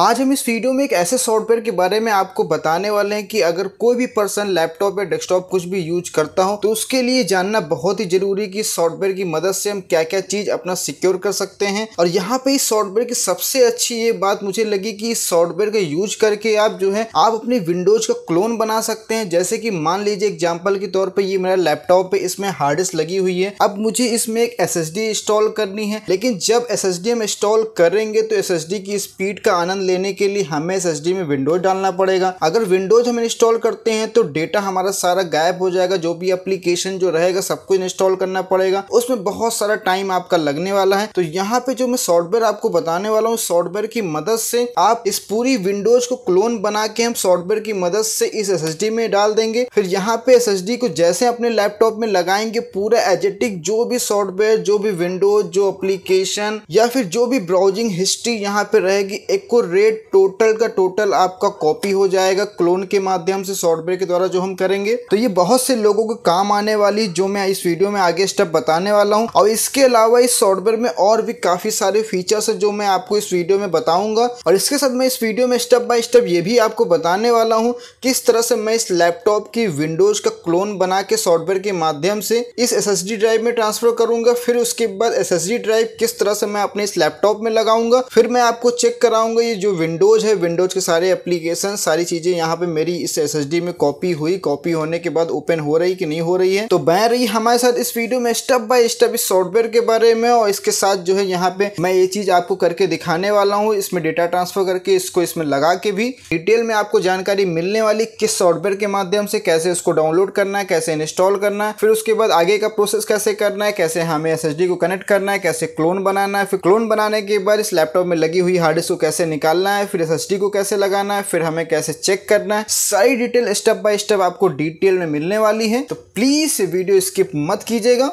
आज हम इस वीडियो में एक ऐसे सॉफ्टवेयर के बारे में आपको बताने वाले हैं कि अगर कोई भी पर्सन लैपटॉप या डेस्कटॉप कुछ भी यूज करता हो तो उसके लिए जानना बहुत ही जरूरी है कि सॉफ्टवेयर की मदद से हम क्या क्या चीज अपना सिक्योर कर सकते हैं और यहाँ पे इस सॉफ्टवेयर की सबसे अच्छी ये बात मुझे लगी कि इस सॉफ्टवेयर का यूज करके आप जो है आप अपने विंडोज का क्लोन बना सकते हैं जैसे कि मान लीजिए एग्जाम्पल के तौर पर ये मेरा लैपटॉप है इसमें हार्ड डिस्क लगी हुई है अब मुझे इसमें एक एस इंस्टॉल करनी है लेकिन जब एस हम इंस्टॉल करेंगे तो एस की स्पीड का आनंद लेने के लिए हमें एस में विंडोज डालना पड़ेगा अगर विंडोज हम इंस्टॉल करते हैं तो डेटा हमारा सारा गायब हो जाएगा जो भी एप्लीकेशन जो रहेगा सबको इंस्टॉल करना पड़ेगा उसमें बहुत सारा टाइम आपका लगने वाला है तो यहाँ पे जो मैं सॉफ्टवेयर आपको बताने वाला हूँ सॉफ्टवेयर की मदद से आप इस पूरी विंडोज को क्लोन बना के हम सॉफ्टवेयर की मदद से इस एस में डाल देंगे फिर यहाँ पे एस को जैसे अपने लैपटॉप में लगाएंगे पूरा एजेटिक जो भी सॉफ्टवेयर जो भी विंडोज जो एप्लीकेशन या फिर जो भी ब्राउजिंग हिस्ट्री यहाँ पे रहेगी एक को रेट टोटल का टोटल आपका कॉपी हो जाएगा क्लोन के माध्यम से सॉफ्टवेयर के द्वारा जो हम करेंगे तो ये बहुत से लोगों को काम आने वाली जो मैं इस वीडियो में आगे स्टेप बताने वाला हूँ और इसके अलावा इस सॉफ्टवेयर में और भी काफ़ी सारे फीचर्स है जो मैं आपको इस वीडियो में बताऊंगा और इसके साथ मैं इस वीडियो में स्टेप बाय स्टेप ये भी आपको बताने वाला हूँ किस तरह से मैं इस लैपटॉप की विंडोज का क्लोन बना के सॉफ्टवेयर के माध्यम से इस एस ड्राइव में ट्रांसफर करूंगा फिर उसके बाद एस ड्राइव किस तरह से मैं अपने इस लैपटॉप में लगाऊंगा फिर मैं आपको चेक कराऊंगा ये जो विंडोज़ है विंडोज़ के सारे एप्लीकेशन सारी चीज़ें यहाँ पे मेरी इस एस में कॉपी हुई कॉपी होने के बाद ओपन हो रही कि नहीं हो रही है तो बह रही हमारे साथ इस वीडियो में स्टेप बाय स्टेप इस सॉफ्टवेयर के बारे में और इसके साथ जो है यहाँ पे मैं ये चीज़ आपको करके दिखाने वाला हूँ इसमें डेटा ट्रांसफर करके इसको इसमें लगा के भी डिटेल में आपको जानकारी मिलने वाली किस सॉफ्टवेयर के माध्यम से कैसे उसको डाउनलोड करना है कैसे इंस्टॉल करना है फिर उसके बाद आगे का प्रोसेस कैसे करना है कैसे हमें एस को कनेक्ट करना है कैसे क्लोन बनाना है फिर क्लोन बनाने के बाद इस लैपटॉप में लगी हुई हार्ड डिस्क को कैसे निकाल निकालना है फिर एस को कैसे लगाना है फिर हमें कैसे चेक करना है सारी डिटेल स्टेप बाय स्टेप आपको डिटेल में मिलने वाली है तो प्लीज वीडियो स्किप मत कीजिएगा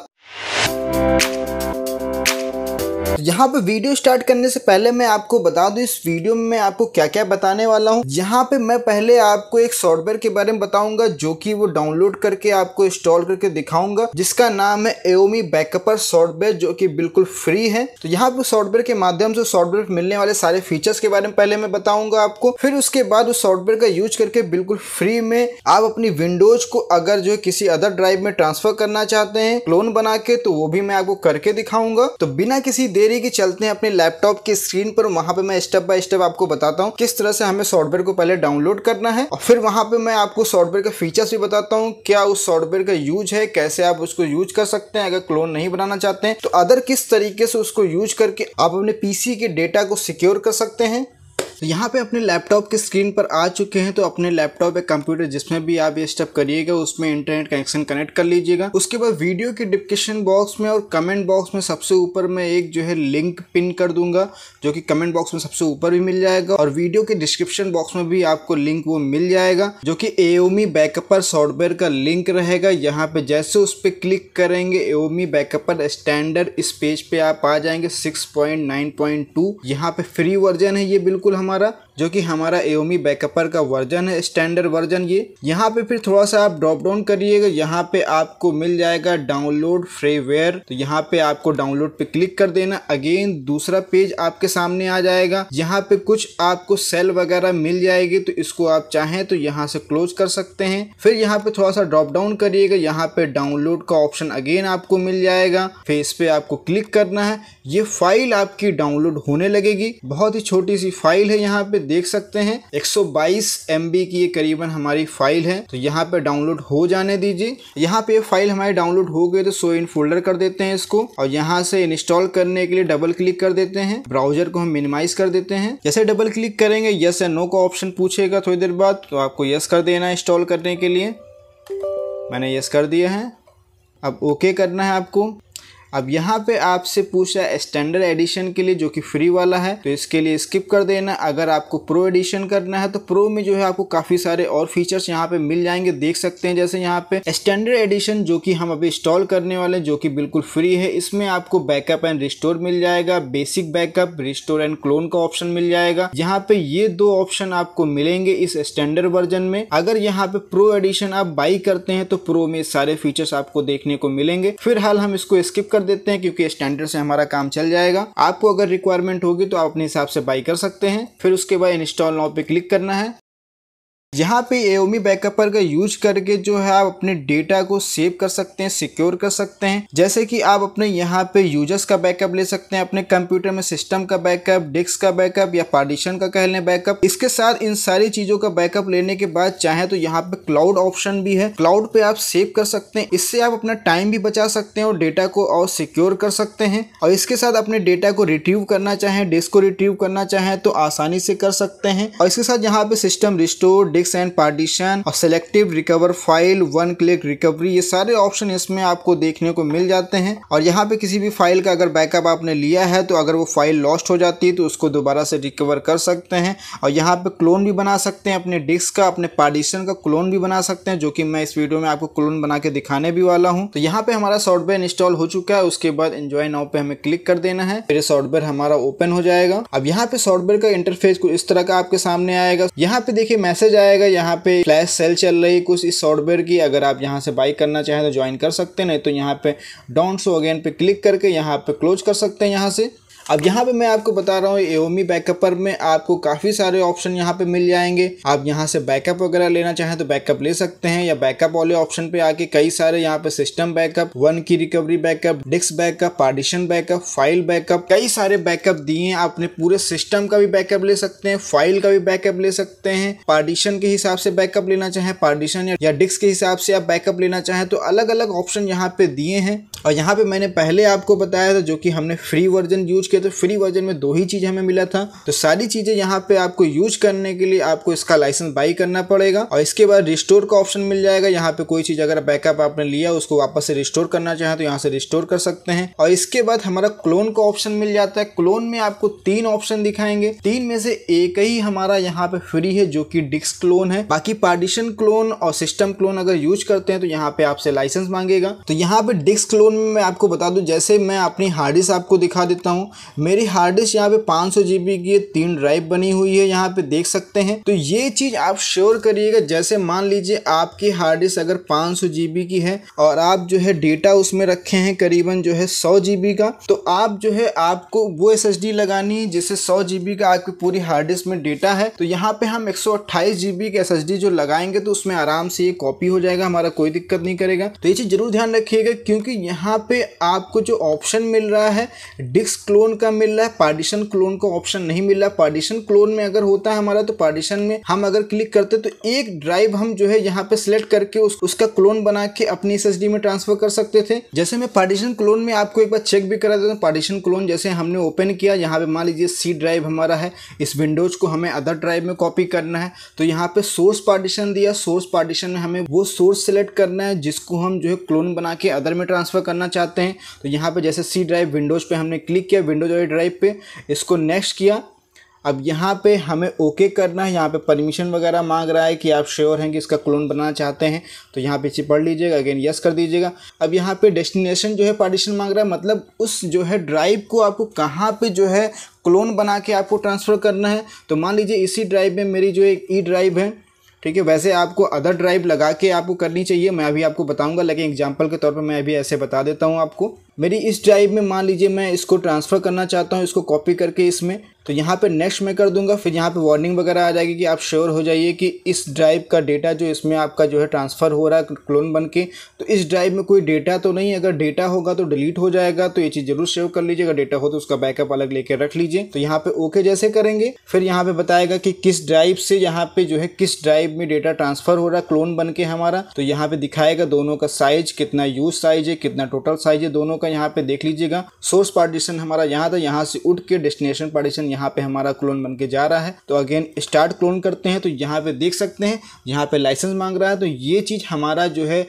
तो यहाँ पे वीडियो स्टार्ट करने से पहले मैं आपको बता दूं इस वीडियो में आपको क्या क्या बताने वाला हूँ यहाँ पे मैं पहले आपको एक सॉफ्टवेयर के बारे में बताऊंगा जो कि वो डाउनलोड करके आपको इंस्टॉल करके दिखाऊंगा जिसका नाम है एओमी बैकअपर सॉफ्टवेयर जो कि बिल्कुल फ्री है तो यहाँ पे सॉफ्टवेयर के माध्यम से सॉफ्टवेयर मिलने वाले सारे फीचर्स के बारे में पहले मैं बताऊंगा आपको फिर उसके बाद उस सॉफ्टवेयर का यूज करके बिल्कुल फ्री में आप अपनी विंडोज को अगर जो किसी अदर ड्राइव में ट्रांसफर करना चाहते हैं क्लोन बना के तो वो भी मैं आपको करके दिखाऊंगा तो बिना किसी देरी के चलते हैं अपने लैपटॉप की स्क्रीन पर वहां पे मैं स्टेप बाय स्टेप आपको बताता हूँ किस तरह से हमें सॉफ्टवेयर को पहले डाउनलोड करना है और फिर वहां पे मैं आपको सॉफ्टवेयर का फीचर्स भी बताता हूँ क्या उस सॉफ्टवेयर का यूज है कैसे आप उसको यूज कर सकते हैं अगर क्लोन नहीं बनाना चाहते हैं तो अदर किस तरीके से उसको यूज करके आप अपने पीसी के डेटा को सिक्योर कर सकते हैं तो यहाँ पे अपने लैपटॉप के स्क्रीन पर आ चुके हैं तो अपने लैपटॉप या कंप्यूटर जिसमें भी आप ये स्टेप करिएगा उसमें इंटरनेट कनेक्शन कनेक्ट कर लीजिएगा उसके बाद वीडियो के डिस्क्रिप्शन बॉक्स में और कमेंट बॉक्स में सबसे ऊपर मैं एक जो है लिंक पिन कर दूंगा जो कि कमेंट बॉक्स में सबसे ऊपर भी मिल जाएगा और वीडियो के डिस्क्रिप्शन बॉक्स में भी आपको लिंक वो मिल जाएगा जो कि एओमी बैकअप पर सॉफ्टवेयर का लिंक रहेगा यहाँ पे जैसे उस पर क्लिक करेंगे एओमी बैकअप पर स्टैंडर्ड इस पेज पे आप आ जाएंगे six point nine point two यहाँ पे फ्री वर्जन है ये बिल्कुल हमारे हमारा जो कि हमारा एओमी बैकअपर का वर्जन है स्टैंडर्ड वर्जन ये यहाँ पे फिर थोड़ा सा आप ड्रॉप डाउन करिएगा यहाँ पे आपको मिल जाएगा डाउनलोड फ्रीवेयर तो यहाँ पे आपको डाउनलोड पे क्लिक कर देना अगेन दूसरा पेज आपके सामने आ जाएगा यहाँ पे कुछ आपको सेल वगैरह मिल जाएगी तो इसको आप चाहें तो यहाँ से क्लोज कर सकते हैं फिर यहाँ पे थोड़ा सा ड्रॉप डाउन करिएगा यहाँ पे डाउनलोड का ऑप्शन अगेन आपको मिल जाएगा फिर इस पे आपको क्लिक करना है ये फाइल आपकी डाउनलोड होने लगेगी बहुत ही छोटी सी फाइल है यहाँ पे देख सकते हैं 122 MB की ये करीबन हमारी फाइल है तो यहाँ पे डाउनलोड हो जाने दीजिए यहाँ पे फाइल हमारी डाउनलोड हो गई तो सो इन फोल्डर कर देते हैं इसको और यहाँ से इंस्टॉल करने के लिए डबल क्लिक कर देते हैं ब्राउजर को हम मिनिमाइज कर देते हैं जैसे डबल क्लिक करेंगे यस या नो का ऑप्शन पूछेगा थोड़ी देर बाद तो आपको यस कर देना इंस्टॉल करने के लिए मैंने यस कर दिया है अब ओके करना है आपको अब यहाँ पे आपसे पूछा है स्टैंडर्ड एडिशन के लिए जो कि फ्री वाला है तो इसके लिए स्किप कर देना अगर आपको प्रो एडिशन करना है तो प्रो में जो है आपको काफ़ी सारे और फीचर्स यहाँ पे मिल जाएंगे देख सकते हैं जैसे यहाँ पे स्टैंडर्ड एडिशन जो कि हम अभी इंस्टॉल करने वाले जो कि बिल्कुल फ्री है इसमें आपको बैकअप एंड रिस्टोर मिल जाएगा basic backup restore and clone का ऑप्शन मिल जाएगा यहाँ पे ये दो ऑप्शन आपको मिलेंगे इस स्टैंडर्ड वर्जन में अगर यहाँ पे प्रो एडिशन आप बाई करते हैं तो प्रो में सारे फीचर्स आपको देखने को मिलेंगे हाल हम इसको स्किप कर देते हैं क्योंकि स्टैंडर्ड से हमारा काम चल जाएगा आपको अगर रिक्वायरमेंट होगी तो आप अपने हिसाब से बाई कर सकते हैं फिर उसके बाद इंस्टॉल नाउ पे क्लिक करना है यहाँ पे एओमी बैकअप का यूज करके जो है आप अपने डेटा को सेव कर सकते हैं सिक्योर कर सकते हैं जैसे कि आप अपने यहाँ पे यूजर्स का बैकअप ले सकते हैं अपने कंप्यूटर में सिस्टम का बैकअप डिस्क का बैकअप या पार्टीशन का कह लें बैकअप इसके साथ इन सारी चीजों का बैकअप लेने के बाद चाहे तो यहाँ पे क्लाउड ऑप्शन भी है क्लाउड पे आप सेव कर सकते हैं इससे आप अपना टाइम भी बचा सकते हैं और डेटा को और सिक्योर कर सकते हैं और इसके साथ अपने डेटा को रिट्रीव करना चाहें डिस्क को रिट्रीव करना चाहें तो आसानी से कर सकते हैं और इसके साथ यहाँ पे system restore matrix and partition और selective recover file one click recovery ये सारे ऑप्शन इसमें आपको देखने को मिल जाते हैं और यहाँ पे किसी भी फाइल का अगर बैकअप आपने लिया है तो अगर वो फाइल लॉस्ट हो जाती है तो उसको दोबारा से रिकवर कर सकते हैं और यहाँ पे क्लोन भी बना सकते हैं अपने डिस्क का अपने पार्टीशन का क्लोन भी बना सकते हैं जो कि मैं इस वीडियो में आपको क्लोन बना के दिखाने भी वाला हूँ तो यहाँ पे हमारा सॉफ्टवेयर इंस्टॉल हो चुका है उसके बाद एंजॉय नाउ पे हमें क्लिक कर देना है फिर सॉफ्टवेयर हमारा ओपन हो जाएगा अब यहाँ पे सॉफ्टवेयर का इंटरफेस कुछ इस तरह का आपके सामने आएगा यहाँ पे देखिए मैसेज आएगा जाएगा यहाँ पे फ्लैश सेल चल रही है कुछ इस सॉफ्टवेयर की अगर आप यहाँ से बाई करना चाहें तो ज्वाइन कर सकते हैं नहीं तो यहाँ पे डोंट सो अगेन पे क्लिक करके यहाँ पे क्लोज कर सकते हैं यहाँ से अब यहाँ पे मैं आपको बता रहा हूँ एओमी बैकअपर में आपको काफ़ी सारे ऑप्शन यहाँ पे मिल जाएंगे आप यहाँ से बैकअप वगैरह लेना चाहें तो बैकअप ले सकते हैं या बैकअप वाले ऑप्शन पे आके कई सारे यहाँ पे सिस्टम बैकअप वन की रिकवरी backup disk backup partition backup file backup कई सारे बैकअप दिए हैं आप अपने पूरे सिस्टम का भी बैकअप ले सकते हैं फाइल का भी बैकअप ले सकते हैं पार्टीशन के हिसाब से बैकअप लेना चाहें पार्टीशन या डिस्क के हिसाब से आप बैकअप लेना चाहें तो अलग अलग ऑप्शन यहाँ पे दिए हैं और यहाँ पे मैंने पहले आपको बताया था जो कि हमने फ्री वर्जन यूज किया तो फ्री वर्जन में दो ही चीज़ हमें मिला था तो सारी चीज़ें यहाँ पे आपको यूज करने के लिए आपको इसका लाइसेंस बाई करना पड़ेगा और इसके बाद रिस्टोर का ऑप्शन मिल जाएगा यहाँ पे कोई चीज़ अगर बैकअप आपने लिया उसको वापस से रिस्टोर करना चाहें तो यहाँ से रिस्टोर कर सकते हैं और इसके बाद हमारा क्लोन का ऑप्शन मिल जाता है क्लोन में आपको तीन ऑप्शन दिखाएंगे तीन में से एक ही हमारा यहाँ पे फ्री है जो कि डिस्क क्लोन है बाकी पार्टीशन क्लोन और सिस्टम क्लोन अगर यूज करते हैं तो यहाँ पे आपसे लाइसेंस मांगेगा तो यहाँ पे डिस्क क्लोन फ़ोन में मैं आपको बता दूं जैसे मैं अपनी हार्ड डिस्क आपको दिखा देता हूं मेरी हार्ड डिस्क यहाँ पे 500 सौ की तीन ड्राइव बनी हुई है यहाँ पे देख सकते हैं तो ये चीज़ आप श्योर करिएगा जैसे मान लीजिए आपकी हार्ड डिस्क अगर पाँच सौ की है और आप जो है डेटा उसमें रखे हैं करीबन जो है सौ का तो आप जो है आपको वो एस लगानी है जिससे सौ का आपकी पूरी हार्ड डिस्क में डेटा है तो यहाँ पे हम एक सौ के एस जो लगाएंगे तो उसमें आराम से ये कॉपी हो जाएगा हमारा कोई दिक्कत नहीं करेगा तो ये चीज़ जरूर ध्यान रखिएगा क्योंकि यहाँ यहाँ पे आपको जो ऑप्शन मिल रहा है डिस्क क्लोन का मिल रहा है पार्टीशन क्लोन का ऑप्शन नहीं मिल रहा पार्टीशन क्लोन में अगर होता है हमारा तो पार्टीशन में हम अगर क्लिक करते तो एक ड्राइव हम जो है यहाँ पे सिलेक्ट करके उस, उसका क्लोन बना के अपनी एस में ट्रांसफर कर सकते थे जैसे मैं पार्टीशन क्लोन में आपको एक बार चेक भी करा देता हूँ पार्टीशन क्लोन जैसे हमने ओपन किया यहाँ पे मान लीजिए सी ड्राइव हमारा है इस विंडोज को हमें अदर ड्राइव में कॉपी करना है तो यहाँ पे सोर्स पार्टीशन दिया सोर्स पार्टीशन में हमें वो सोर्स सेलेक्ट करना है जिसको हम जो है क्लोन बना के अदर में ट्रांसफर करना चाहते हैं तो यहाँ पे जैसे सी ड्राइव विंडोज़ पे हमने क्लिक किया विंडोज वाले ड्राइव पे इसको नेक्स्ट किया अब यहाँ पे हमें ओके करना है यहाँ पे परमिशन वगैरह मांग रहा है कि आप श्योर हैं कि इसका क्लोन बनाना चाहते हैं तो यहाँ पे इसे पढ़ लीजिएगा अगेन यस कर दीजिएगा अब यहाँ पे डेस्टिनेशन जो है पार्टीशन मांग रहा है मतलब उस जो है ड्राइव को आपको कहाँ पे जो है क्लोन बना के आपको ट्रांसफ़र करना है तो मान लीजिए इसी ड्राइव में मेरी जो एक ई e ड्राइव है ठीक है वैसे आपको अदर ड्राइव लगा के आपको करनी चाहिए मैं अभी आपको बताऊंगा लेकिन एग्जांपल के तौर पर मैं अभी ऐसे बता देता हूं आपको मेरी इस ड्राइव में मान लीजिए मैं इसको ट्रांसफ़र करना चाहता हूँ इसको कॉपी करके इसमें तो यहाँ पे नेक्स्ट में कर दूंगा फिर यहाँ पे वार्निंग वगैरह आ जाएगी कि आप श्योर हो जाइए कि इस ड्राइव का डेटा जो इसमें आपका जो है ट्रांसफ़र हो रहा है क्लोन बन के तो इस ड्राइव में कोई डेटा तो नहीं अगर डेटा होगा तो डिलीट हो जाएगा तो ये चीज़ जरूर शेयर कर लीजिए अगर डेटा हो तो उसका बैकअप अलग लेके रख लीजिए तो यहाँ पे ओके जैसे करेंगे फिर यहाँ पे बताएगा कि किस ड्राइव से यहाँ पे जो है किस ड्राइव में डेटा ट्रांसफ़र हो रहा है क्लोन बन के हमारा तो यहाँ पे दिखाएगा दोनों का साइज कितना यूज साइज है कितना टोटल साइज है दोनों का यहाँ पे देख लीजिएगा सोर्स पार्टीशन हमारा यहाँ था यहाँ से उठ के डेस्टिनेशन पार्टीशन यहाँ पे हमारा क्लोन बन के जा रहा है तो अगेन स्टार्ट क्लोन करते हैं तो यहाँ पे देख सकते हैं यहाँ पे लाइसेंस मांग रहा है तो ये चीज़ हमारा जो है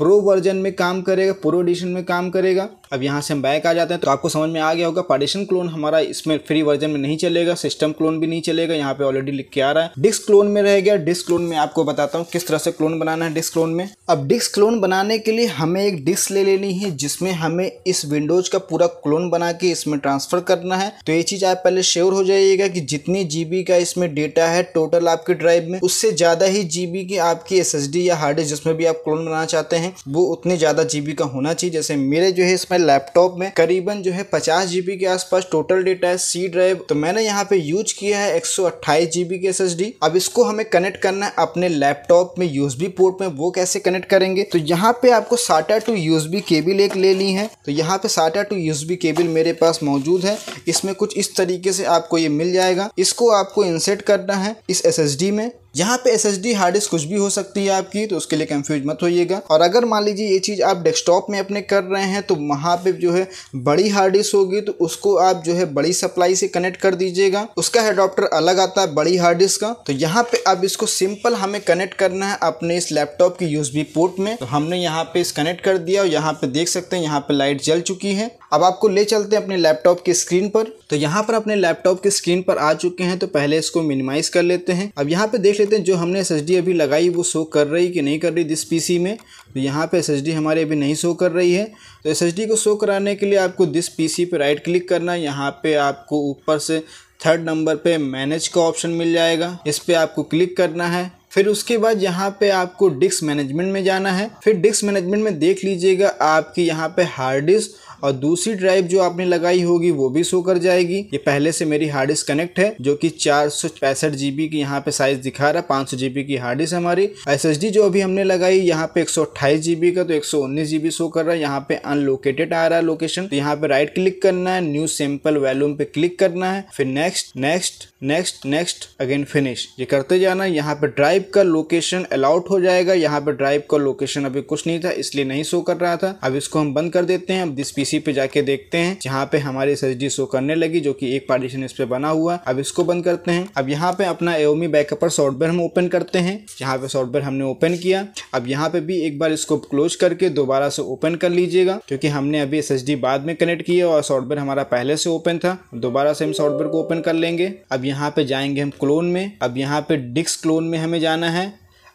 प्रो वर्जन में काम करेगा प्रो एडिशन में काम करेगा अब यहाँ से हम बैक आ जाते हैं तो आपको समझ में आ गया होगा पार्टीशन क्लोन हमारा इसमें फ्री वर्जन में नहीं चलेगा सिस्टम क्लोन भी नहीं चलेगा यहाँ पे ऑलरेडी लिख के आ रहा है डिस्क क्लोन में रह गया डिस्क क्लोन में आपको बताता हूँ किस तरह से क्लोन बनाना है डिस्क क्लोन में अब डिस्क क्लोन बनाने के लिए हमें एक डिस्क ले लेनी है जिसमें हमें इस विंडोज का पूरा क्लोन बना के इसमें ट्रांसफर करना है तो ये चीज आप पहले श्योर हो जाइएगा की जितनी जीबी का इसमें डेटा है टोटल आपके ड्राइव में उससे ज्यादा ही जीबी की आपकी एस या हार्ड डिस्क जिसमें भी आप क्लोन बनाना चाहते हैं हैं वो उतने ज़्यादा जीबी का होना चाहिए जैसे मेरे जो है इसमें लैपटॉप में करीबन जो है पचास जीबी के आसपास टोटल डेटा है सी ड्राइव तो मैंने यहाँ पे यूज किया है एक सौ जीबी के एस अब इसको हमें कनेक्ट करना है अपने लैपटॉप में यूज पोर्ट में वो कैसे कनेक्ट करेंगे तो यहाँ पे आपको साटा टू यूज केबल एक ले ली है तो यहाँ पे साटा टू यूज केबल मेरे पास मौजूद है इसमें कुछ इस तरीके से आपको ये मिल जाएगा इसको आपको इंसर्ट करना है इस एस में यहाँ पे S S D hard disk कुछ भी हो सकती है आपकी तो उसके लिए कंफ्यूज मत होइएगा और अगर मान लीजिए ये चीज़ आप डेस्कटॉप में अपने कर रहे हैं तो वहाँ पे जो है बड़ी हार्ड डिस्क होगी तो उसको आप जो है बड़ी सप्लाई से कनेक्ट कर दीजिएगा उसका एडॉप्टर अलग आता है बड़ी हार्ड डिस्क का तो यहाँ पे अब इसको सिंपल हमें कनेक्ट करना है अपने इस लैपटॉप की यूज पोर्ट में तो हमने यहाँ पे इस कनेक्ट कर दिया और यहाँ पे देख सकते हैं यहाँ पे लाइट जल चुकी है अब आपको ले चलते हैं अपने लैपटॉप की स्क्रीन पर तो यहाँ पर अपने लैपटॉप की स्क्रीन पर आ चुके हैं तो पहले इसको मिनिमाइज कर लेते हैं अब यहाँ पे देख लेते हैं जो हमने एस अभी लगाई वो शो कर रही कि नहीं कर रही दिस पी में तो यहाँ पे एस हमारे अभी नहीं शो कर रही है तो एस को शो कराने के लिए आपको दिस पी पे राइट क्लिक करना है यहाँ पे आपको ऊपर से थर्ड नंबर पे मैनेज का ऑप्शन मिल जाएगा इस पर आपको क्लिक करना है फिर उसके बाद यहाँ पे आपको डिस्क मैनेजमेंट में जाना है फिर डिस्क मैनेजमेंट में देख लीजिएगा आपकी यहाँ पे हार्ड डिस्क और दूसरी ड्राइव जो आपने लगाई होगी वो भी शो कर जाएगी ये पहले से मेरी हार्ड डिस्क कनेक्ट है जो कि चार सौ पैंसठ जीबी की यहाँ पे साइज दिखा रहा है पाँच सौ जीबी की हार्ड डिस्क हमारी एस एस डी जो अभी हमने लगाई यहाँ पे एक सौ अट्ठाईस जीबी का तो एक सौ उन्नीस जीबी शो कर रहा है यहाँ पे अनलोकेटेड आ रहा है लोकेशन तो यहाँ पे राइट क्लिक करना है न्यू सिंपल वैल्यूम पे क्लिक करना है फिर next next next next again finish ये करते जाना यहाँ पे ड्राइव का लोकेशन अलाउट हो जाएगा यहाँ पे ड्राइव का लोकेशन अभी कुछ नहीं था इसलिए नहीं शो कर रहा था अब इसको हम बंद कर देते हैं अब दिस पी इसी पे जाके देखते हैं जहाँ पे हमारी एस एस शो करने लगी जो कि एक पार्टीशन इस पे बना हुआ अब इसको बंद करते हैं अब यहाँ पे अपना एओमी पर सॉफ्टवेयर हम ओपन करते हैं यहाँ पे सॉफ्टवेयर हमने ओपन किया अब यहाँ पे भी एक बार इसको क्लोज करके दोबारा से ओपन कर लीजिएगा क्योंकि हमने अभी एस बाद में कनेक्ट किया और सॉफ्टवेयर हमारा पहले से ओपन था दोबारा से हम सॉफ्टवेयर को ओपन कर लेंगे अब यहाँ पे जाएंगे हम क्लोन में अब यहाँ पे डिस्क क्लोन में हमें जाना है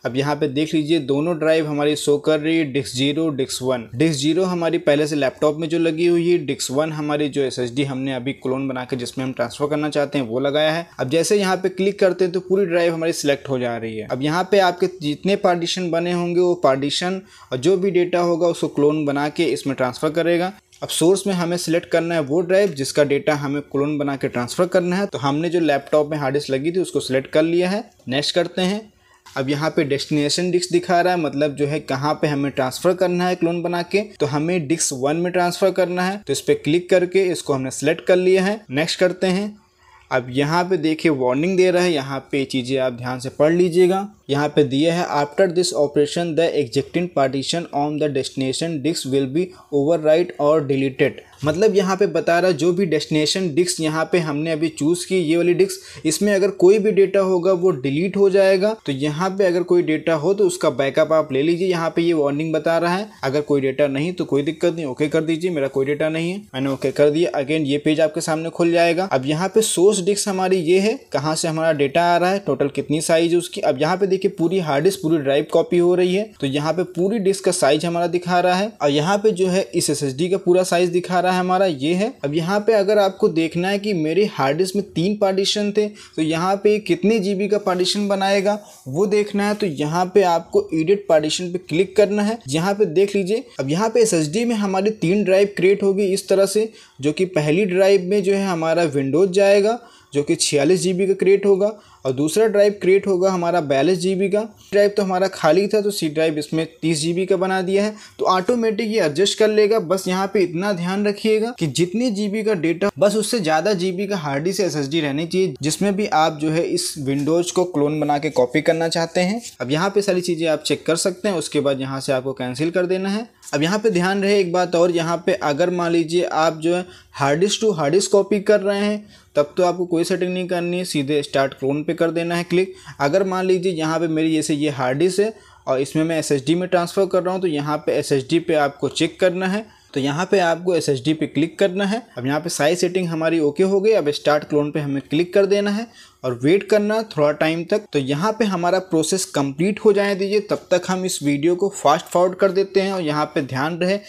अब यहाँ पे देख लीजिए दोनों ड्राइव हमारी शो कर रही है disk zero disk one disk zero हमारी पहले से लैपटॉप में जो लगी हुई है डिस्क वन हमारी जो एस हमने अभी क्लोन बना के जिसमें हम ट्रांसफर करना चाहते हैं वो लगाया है अब जैसे यहाँ पे क्लिक करते हैं तो पूरी ड्राइव हमारी सिलेक्ट हो जा रही है अब यहाँ पे आपके जितने पार्टीशन बने होंगे वो पार्टीशन और जो भी डेटा होगा उसको क्लोन बना के इसमें ट्रांसफर करेगा अब सोर्स में हमें सिलेक्ट करना है वो ड्राइव जिसका डेटा हमें क्लोन बना के ट्रांसफर करना है तो हमने जो लैपटॉप में हार्ड डिस्क लगी थी उसको सिलेक्ट कर लिया है नेक्स्ट करते हैं अब यहाँ पे डेस्टिनेशन डिस्क दिखा रहा है मतलब जो है कहाँ पे हमें ट्रांसफर करना है क्लोन बना के तो हमें डिस्क वन में ट्रांसफर करना है तो इस पर क्लिक करके इसको हमने सेलेक्ट कर लिया है नेक्स्ट करते हैं अब यहाँ पे देखिए वार्निंग दे रहा है यहाँ पे चीज़ें आप ध्यान से पढ़ लीजिएगा यहाँ पे दिए है after this operation the existing partition on the destination disk will be overwrite और डिलीटेड मतलब यहाँ पे बता रहा जो भी डेस्टिनेशन डिस्क यहाँ पे हमने अभी चूज़ की ये वाली डिस्क इसमें अगर कोई भी डेटा होगा वो डिलीट हो जाएगा तो यहाँ पे अगर कोई डेटा हो तो उसका बैकअप आप ले लीजिए यहाँ पे ये वार्निंग बता रहा है अगर कोई डेटा नहीं तो कोई दिक्कत नहीं ओके कर दीजिए मेरा कोई डेटा नहीं है मैंने ओके कर दिया अगेन ये पेज आपके सामने खुल जाएगा अब यहाँ पे सोर्स डिस्क हमारी ये है कहाँ से हमारा डेटा आ रहा है टोटल कितनी साइज उसकी अब यहाँ पे देखिए पूरी हार्ड डिस्क पूरी ड्राइव कॉपी हो रही है तो यहाँ पे पूरी डिस्क का साइज हमारा दिखा रहा है और यहाँ पे जो है इस एस का पूरा साइज दिखा रहा है हमारा ये है अब यहाँ पे अगर आपको देखना है कि मेरे हार्ड डिस्क में तीन पार्टीशन थे तो यहाँ पे कितने जीबी का पार्टीशन बनाएगा वो देखना है तो यहाँ पे आपको एडिट पार्टीशन पे क्लिक करना है यहाँ पे देख लीजिए अब यहाँ पे एस में हमारी तीन ड्राइव क्रिएट होगी इस तरह से जो कि पहली ड्राइव में जो है हमारा विंडोज जाएगा जो कि छियालीस जी का क्रिएट होगा और दूसरा ड्राइव क्रिएट होगा हमारा बयालीस जी का ड्राइव तो हमारा खाली था तो सी ड्राइव इसमें तीस जी का बना दिया है तो ऑटोमेटिक ये एडजस्ट कर लेगा बस यहाँ पे इतना ध्यान रखिएगा कि जितनी जीबी का डेटा बस उससे ज़्यादा जीबी का हार्ड डिस्क एस रहनी चाहिए जिसमें भी आप जो है इस विंडोज़ को क्लोन बना के कॉपी करना चाहते हैं अब यहाँ पे सारी चीज़ें आप चेक कर सकते हैं उसके बाद यहाँ से आपको कैंसिल कर देना है अब यहाँ पे ध्यान रहे एक बात और यहाँ पे अगर मान लीजिए आप जो है hard disk to hard disk copy कर रहे हैं तब तो आपको कोई सेटिंग नहीं करनी है सीधे स्टार्ट क्लोन पे कर देना है क्लिक अगर मान लीजिए यहाँ पे मेरी जैसे ये हार्ड डिस्क है और इसमें मैं एस में ट्रांसफ़र कर रहा हूँ तो यहाँ पे एस पे आपको चेक करना है तो यहाँ पे आपको एस पे क्लिक करना है अब यहाँ पे साइज सेटिंग हमारी ओके हो गई अब स्टार्ट क्लोन पे हमें क्लिक कर देना है और वेट करना थोड़ा टाइम तक तो यहाँ पे हमारा प्रोसेस कंप्लीट हो जाए दीजिए तब तक हम इस वीडियो को फास्ट फॉरवर्ड कर देते हैं और यहाँ पे ध्यान रहे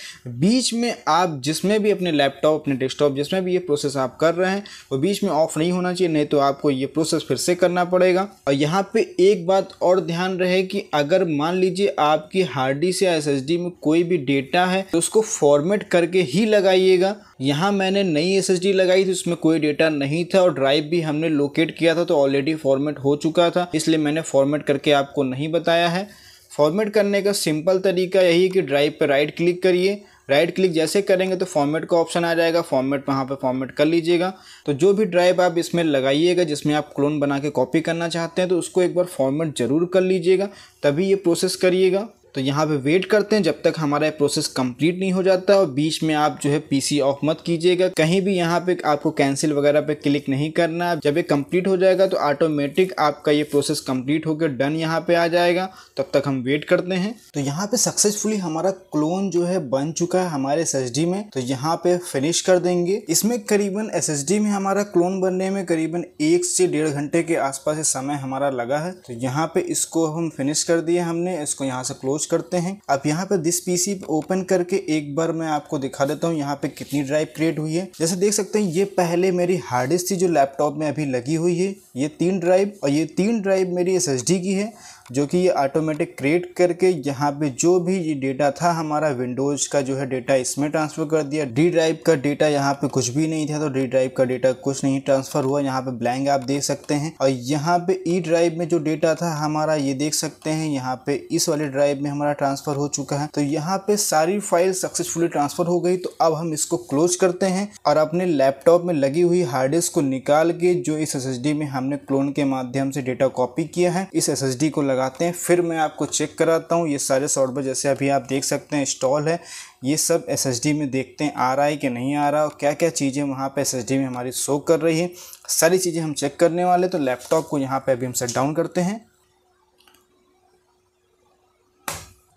बीच में आप जिसमें भी अपने लैपटॉप अपने डेस्कटॉप जिसमें भी ये प्रोसेस आप कर रहे हैं वो बीच में ऑफ नहीं होना चाहिए नहीं तो आपको ये प्रोसेस फिर से करना पड़ेगा और यहाँ पर एक बात और ध्यान रहे कि अगर मान लीजिए आपकी हार्ड डिस्क या एस में कोई भी डेटा है तो उसको फॉर्मेट करके ही लगाइएगा यहाँ मैंने नई एस लगाई थी उसमें कोई डेटा नहीं था और ड्राइव भी हमने लोकेट किया था तो ऑलरेडी फॉर्मेट हो चुका था इसलिए मैंने फॉर्मेट करके आपको नहीं बताया है फॉर्मेट करने का सिंपल तरीका यही है कि ड्राइव पर राइट क्लिक करिए राइट क्लिक जैसे करेंगे तो फॉर्मेट का ऑप्शन आ जाएगा फॉर्मेट वहाँ पे फॉर्मेट कर लीजिएगा तो जो भी ड्राइव आप इसमें लगाइएगा जिसमें आप क्लोन बना के कॉपी करना चाहते हैं तो उसको एक बार फॉर्मेट ज़रूर कर लीजिएगा तभी ये प्रोसेस करिएगा तो यहाँ पे वेट करते हैं जब तक हमारा प्रोसेस कंप्लीट नहीं हो जाता और बीच में आप जो है पीसी ऑफ मत कीजिएगा कहीं भी यहाँ पे आपको कैंसिल वगैरह पे क्लिक नहीं करना जब ये कंप्लीट हो जाएगा तो ऑटोमेटिक आपका ये प्रोसेस कंप्लीट होकर डन यहाँ पे आ जाएगा तब तक हम वेट करते हैं तो यहाँ पे सक्सेसफुली हमारा क्लोन जो है बन चुका है हमारे एस में तो यहाँ पे फिनिश कर देंगे इसमें करीबन एस में हमारा क्लोन बनने में करीबन एक से डेढ़ घंटे के आसपास समय हमारा लगा है तो यहाँ पे इसको हम फिनिश कर दिए हमने इसको यहाँ से क्लोज क्लोज करते हैं अब यहाँ पे दिस पीसी ओपन करके एक बार मैं आपको दिखा देता हूँ यहाँ पे कितनी ड्राइव क्रिएट हुई है जैसे देख सकते हैं ये पहले मेरी हार्ड डिस्क थी जो लैपटॉप में अभी लगी हुई है ये तीन ड्राइव और ये तीन ड्राइव मेरी एस की है जो कि ये ऑटोमेटिक क्रिएट करके यहाँ पे जो भी ये डेटा था हमारा विंडोज़ का जो है डेटा इसमें ट्रांसफ़र कर दिया डी ड्राइव का डेटा यहाँ पे कुछ भी नहीं था तो डी ड्राइव का डेटा कुछ नहीं ट्रांसफ़र हुआ यहाँ पे ब्लैंक आप देख सकते हैं और यहाँ पे ई e ड्राइव में जो डेटा था हमारा ये देख सकते हैं यहाँ पे इस वाले ड्राइव में हमारा ट्रांसफ़र हो चुका है तो यहाँ पे सारी फाइल सक्सेसफुली ट्रांसफ़र हो गई तो अब हम इसको क्लोज करते हैं और अपने लैपटॉप में लगी हुई हार्ड डिस्क को निकाल के जो इस एस में हमने क्लोन के माध्यम से डेटा कॉपी किया है इस एस को लगाते हैं फिर मैं आपको चेक कराता हूँ ये सारे सॉफ्टवेयर जैसे अभी आप देख सकते हैं इंस्टॉल है ये सब एस में देखते हैं आ रहा है कि नहीं आ रहा और क्या क्या चीज़ें वहाँ पर एस में हमारी शो कर रही है सारी चीज़ें हम चेक करने वाले तो लैपटॉप को यहाँ पे अभी हम सेट डाउन करते हैं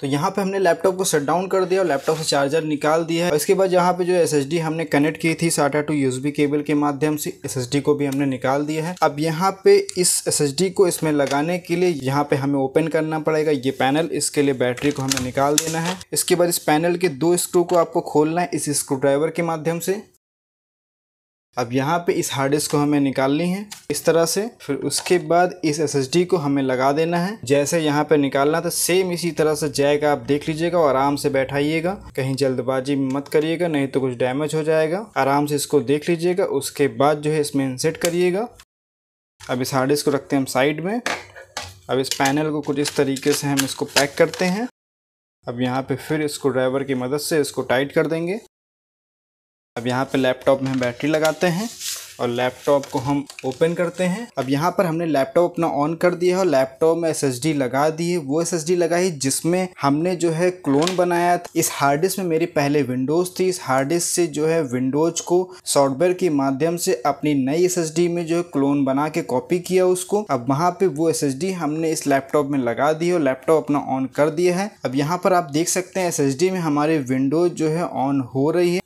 तो यहाँ पे हमने लैपटॉप को शट डाउन कर दिया और लैपटॉप से चार्जर निकाल दिया है इसके बाद यहाँ पे जो एस हमने कनेक्ट की थी साटा टू यूज केबल के माध्यम से एस को भी हमने निकाल दिया है अब यहाँ पे इस एस को इसमें लगाने के लिए यहाँ पे हमें ओपन करना पड़ेगा ये पैनल इसके लिए बैटरी को हमें निकाल देना है इसके बाद इस पैनल के दो स्क्रू को आपको खोलना है इस स्क्रू ड्राइवर के माध्यम से अब यहाँ पे इस हार्ड डिस्क को हमें निकालनी है इस तरह से फिर उसके बाद इस एसएसडी को हमें लगा देना है जैसे यहाँ पे निकालना था सेम इसी तरह से जैक आप देख लीजिएगा और आराम से बैठाइएगा कहीं जल्दबाजी मत करिएगा नहीं तो कुछ डैमेज हो जाएगा आराम से इसको देख लीजिएगा उसके बाद जो है इसमें इंसेट करिएगा अब इस हार्ड डिस्क को रखते हैं हम साइड में अब इस पैनल को कुछ इस तरीके से हम इसको पैक करते हैं अब यहाँ पे फिर इसको ड्राइवर की मदद से इसको टाइट कर देंगे अब यहाँ पे लैपटॉप में हम बैटरी लगाते हैं और लैपटॉप को हम ओपन करते हैं अब यहाँ पर हमने लैपटॉप अपना ऑन कर दिया है और लैपटॉप में एस लगा दी है वो एस डी लगाई जिसमें हमने जो है क्लोन बनाया था इस हार्ड डिस्क में मेरी पहले विंडोज थी इस हार्ड डिस्क से जो है विंडोज को सॉफ्टवेयर के माध्यम से अपनी नई एस में जो है क्लोन बना के कॉपी किया उसको अब वहाँ पे वो एस हमने इस लैपटॉप में लगा दी है और लैपटॉप अपना ऑन कर दिया है अब यहाँ पर आप देख सकते हैं एस में हमारे विंडोज जो है ऑन हो रही है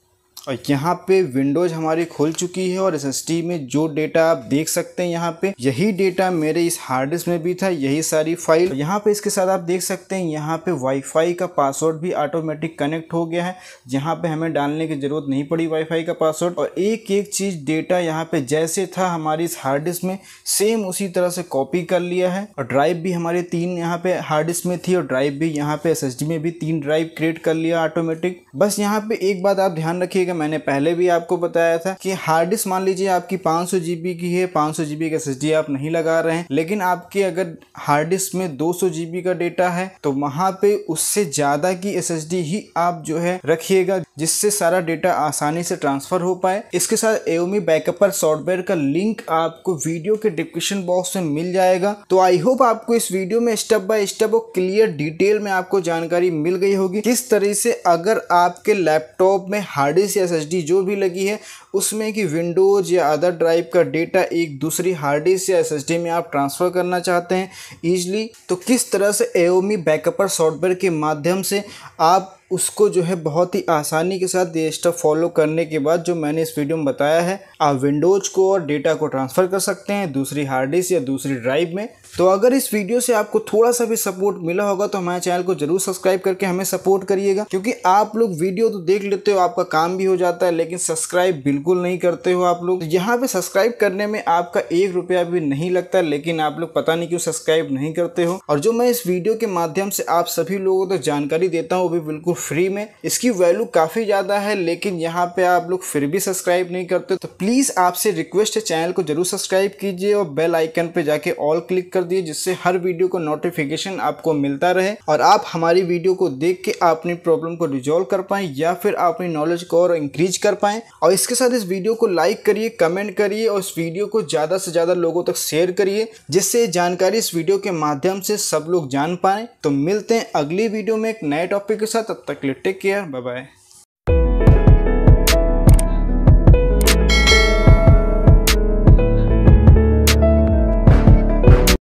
और यहाँ पे विंडोज हमारी खुल चुकी है और एस में जो डेटा आप देख सकते हैं यहाँ पे यही डेटा मेरे इस हार्ड डिस्क में भी था यही सारी फाइल तो यहाँ पे इसके साथ आप देख सकते हैं यहाँ पे वाईफाई का पासवर्ड भी ऑटोमेटिक कनेक्ट हो गया है यहाँ पे हमें डालने की जरूरत नहीं पड़ी वाईफाई का पासवर्ड और एक एक चीज डेटा यहाँ पे जैसे था हमारी इस हार्ड डिस्क में सेम उसी तरह से कॉपी कर लिया है और ड्राइव भी हमारे तीन यहाँ पे हार्ड डिस्क में थी और ड्राइव भी यहाँ पे एस में भी तीन ड्राइव क्रिएट कर लिया ऑटोमेटिक बस यहाँ पे एक बात आप ध्यान रखिएगा जाएगा मैंने पहले भी आपको बताया था कि हार्ड डिस्क मान लीजिए आपकी पाँच सौ की है पाँच सौ की एस आप नहीं लगा रहे हैं लेकिन आपके अगर हार्ड डिस्क में दो सौ का डेटा है तो वहाँ पे उससे ज़्यादा की एस ही आप जो है रखिएगा जिससे सारा डेटा आसानी से ट्रांसफर हो पाए इसके साथ एओमी बैकअप पर सॉफ्टवेयर का लिंक आपको वीडियो के डिस्क्रिप्शन बॉक्स में मिल जाएगा तो आई होप आपको इस वीडियो में स्टेप बाय स्टेप और क्लियर डिटेल में आपको जानकारी मिल गई होगी किस तरह से अगर आपके लैपटॉप में हार्ड डिस्क एस जो भी लगी है उसमें कि विंडोज़ या अदर ड्राइव का डेटा एक दूसरी हार्ड डिस्क या एस में आप ट्रांसफ़र करना चाहते हैं ईजिली तो किस तरह से एओमी बैकअपर सॉफ्टवेयर के माध्यम से आप उसको जो है बहुत ही आसानी के साथ ये स्टेप फॉलो करने के बाद जो मैंने इस वीडियो में बताया है आप विंडोज को और डेटा को ट्रांसफ़र कर सकते हैं दूसरी हार्ड डिस्क या दूसरी ड्राइव में तो अगर इस वीडियो से आपको थोड़ा सा भी सपोर्ट मिला होगा तो हमारे चैनल को जरूर सब्सक्राइब करके हमें सपोर्ट करिएगा क्योंकि आप लोग वीडियो तो देख लेते हो आपका काम भी हो जाता है लेकिन सब्सक्राइब बिल्कुल बिल्कुल नहीं करते हो आप लोग तो यहाँ पे सब्सक्राइब करने में आपका एक रुपया भी नहीं लगता लेकिन आप लोग पता नहीं क्यों सब्सक्राइब नहीं करते हो और जो मैं इस वीडियो के माध्यम से आप सभी लोगों को तो जानकारी देता हूँ वो भी बिल्कुल फ्री में इसकी वैल्यू काफ़ी ज़्यादा है लेकिन यहाँ पे आप लोग फिर भी सब्सक्राइब नहीं करते तो प्लीज़ आपसे रिक्वेस्ट है चैनल को जरूर सब्सक्राइब कीजिए और बेल आइकन पे जाके ऑल क्लिक कर दिए जिससे हर वीडियो को नोटिफिकेशन आपको मिलता रहे और आप हमारी वीडियो को देख के अपनी प्रॉब्लम को रिजोल्व कर पाए या फिर अपनी नॉलेज को और इंक्रीज कर पाए और इसके साथ साथ इस वीडियो को लाइक करिए कमेंट करिए और इस वीडियो को ज़्यादा से ज़्यादा लोगों तक शेयर करिए जिससे जानकारी इस वीडियो के माध्यम से सब लोग जान पाएँ तो मिलते हैं अगली वीडियो में एक नए टॉपिक के साथ तब तक लिए टेक केयर बाय बाय